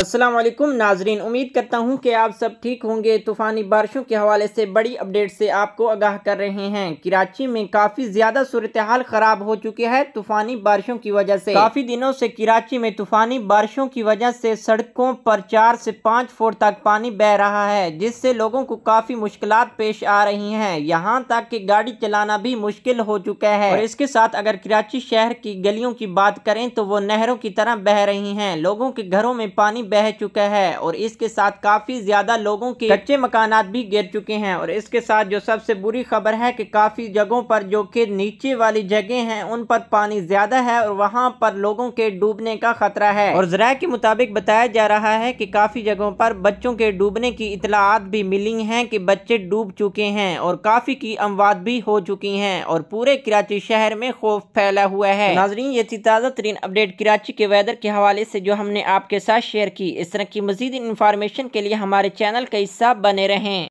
असलम नाजरीन उम्मीद करता हूँ कि आप सब ठीक होंगे तूफ़ानी बारिशों के हवाले से बड़ी अपडेट से आपको आगाह कर रहे हैं कराची में काफ़ी ज़्यादा सूरत हाल ख़राब हो चुकी है तूफ़ानी बारिशों की वजह से काफ़ी दिनों से कराची में तूफ़ानी बारिशों की वजह से सड़कों पर चार से पाँच फुट तक पानी बह रहा है जिससे लोगों को काफ़ी मुश्किल पेश आ रही हैं यहाँ तक कि गाड़ी चलाना भी मुश्किल हो चुका है और इसके साथ अगर कराची शहर की गलियों की बात करें तो वो नहरों की तरह बह रही हैं लोगों के घरों में पानी बह चुका है और इसके साथ काफ़ी ज़्यादा लोगों के कच्चे मकान भी गिर चुके हैं और इसके साथ जो सबसे बुरी खबर है कि काफ़ी जगहों पर जो कि नीचे वाली जगह हैं उन पर पानी ज़्यादा है और वहाँ पर लोगों के डूबने का खतरा है और जरा के मुताबिक बताया जा रहा है की काफ़ी जगहों पर बच्चों के डूबने की इतलात भी मिली है की बच्चे डूब चुके हैं और काफ़ी की अमवात भी हो चुकी है और पूरे कराची शहर में खौफ फैला हुआ है नाजरीन ये थी ताज़ा तरीन अपडेट कराची के वेदर के हवाले से जो हमने आपके साथ शेयर की की इस तरह की मजीद इन्फॉर्मेशन के लिए हमारे चैनल का हिस्सा बने रहें